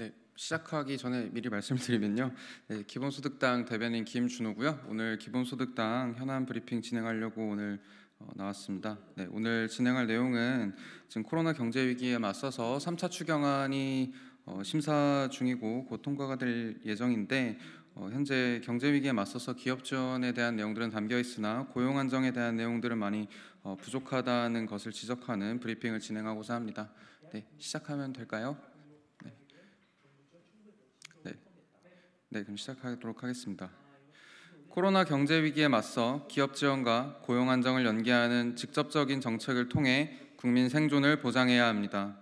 네, 시작하기 전에 미리 말씀드리면요. 네, 기본소득당 대변인 김준호고요. 오늘 기본소득당 현안 브리핑 진행하려고 오늘 어, 나왔습니다. 네, 오늘 진행할 내용은 지금 코로나 경제 위기에 맞서서 3차 추경안이 어, 심사 중이고 곧 통과가 될 예정인데 어, 현재 경제 위기에 맞서서 기업 지원에 대한 내용들은 담겨 있으나 고용 안정에 대한 내용들은 많이 어, 부족하다는 것을 지적하는 브리핑을 진행하고자 합니다. 네, 시작하면 될까요? 네, 그럼 시작하도록 하겠습니다. 코로나 경제 위기에 맞서 기업 지원과 고용 안정을 연계하는 직접적인 정책을 통해 국민 생존을 보장해야 합니다.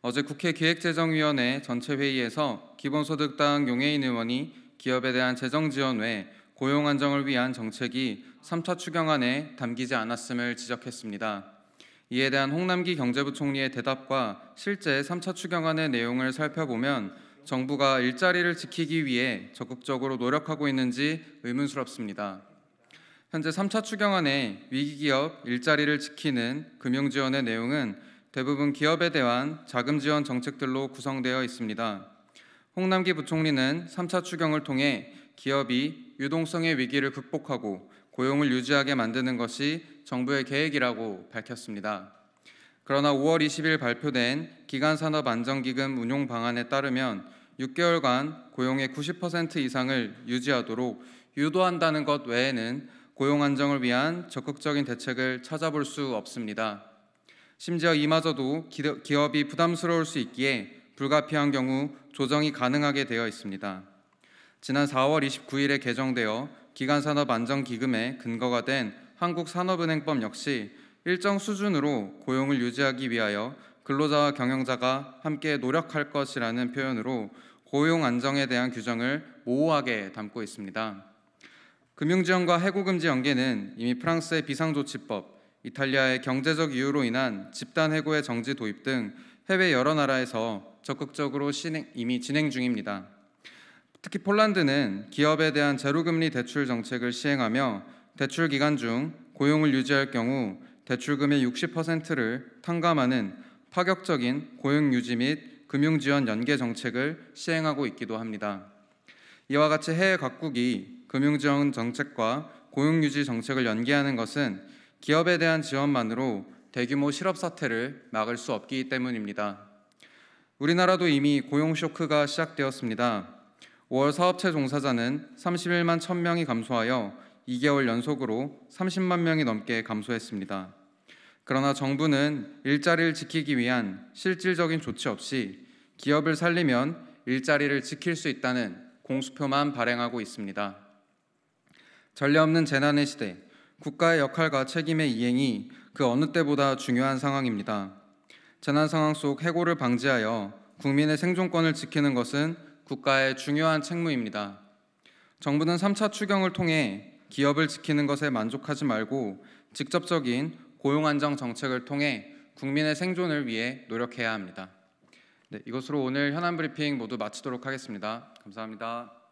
어제 국회 기획재정위원회 전체 회의에서 기본소득당 용해인 의원이 기업에 대한 재정 지원 외 고용 안정을 위한 정책이 3차 추경안에 담기지 않았음을 지적했습니다. 이에 대한 홍남기 경제부총리의 대답과 실제 3차 추경안의 내용을 살펴보면 정부가 일자리를 지키기 위해 적극적으로 노력하고 있는지 의문스럽습니다. 현재 3차 추경안에 위기기업 일자리를 지키는 금융지원의 내용은 대부분 기업에 대한 자금 지원 정책들로 구성되어 있습니다. 홍남기 부총리는 3차 추경을 통해 기업이 유동성의 위기를 극복하고 고용을 유지하게 만드는 것이 정부의 계획이라고 밝혔습니다. 그러나 5월 20일 발표된 기간산업안정기금 운용 방안에 따르면 6개월간 고용의 90% 이상을 유지하도록 유도한다는 것 외에는 고용 안정을 위한 적극적인 대책을 찾아볼 수 없습니다. 심지어 이마저도 기업이 부담스러울 수 있기에 불가피한 경우 조정이 가능하게 되어 있습니다. 지난 4월 29일에 개정되어 기간산업안정기금의 근거가 된 한국산업은행법 역시 일정 수준으로 고용을 유지하기 위하여 근로자와 경영자가 함께 노력할 것이라는 표현으로 고용 안정에 대한 규정을 모호하게 담고 있습니다. 금융지원과 해고금지 연계는 이미 프랑스의 비상조치법, 이탈리아의 경제적 이유로 인한 집단 해고의 정지 도입 등 해외 여러 나라에서 적극적으로 진행, 이미 진행 중입니다. 특히 폴란드는 기업에 대한 제로금리 대출 정책을 시행하며 대출 기간 중 고용을 유지할 경우 대출금의 60%를 탕감하는 파격적인 고용 유지 및 금융 지원 연계 정책을 시행하고 있기도 합니다. 이와 같이 해외 각국이 금융 지원 정책과 고용 유지 정책을 연계하는 것은 기업에 대한 지원만으로 대규모 실업 사태를 막을 수 없기 때문입니다. 우리나라도 이미 고용 쇼크가 시작되었습니다. 5월 사업체 종사자는 31만 1000명이 감소하여 2개월 연속으로 30만 명이 넘게 감소했습니다. 그러나 정부는 일자리를 지키기 위한 실질적인 조치 없이 기업을 살리면 일자리를 지킬 수 있다는 공수표만 발행하고 있습니다. 전례 없는 재난의 시대, 국가의 역할과 책임의 이행이 그 어느 때보다 중요한 상황입니다. 재난 상황 속 해고를 방지하여 국민의 생존권을 지키는 것은 국가의 중요한 책무입니다. 정부는 3차 추경을 통해 기업을 지키는 것에 만족하지 말고 직접적인 고용안정 정책을 통해 국민의 생존을 위해 노력해야 합니다. 네, 이것으로 오늘 현안 브리핑 모두 마치도록 하겠습니다. 감사합니다.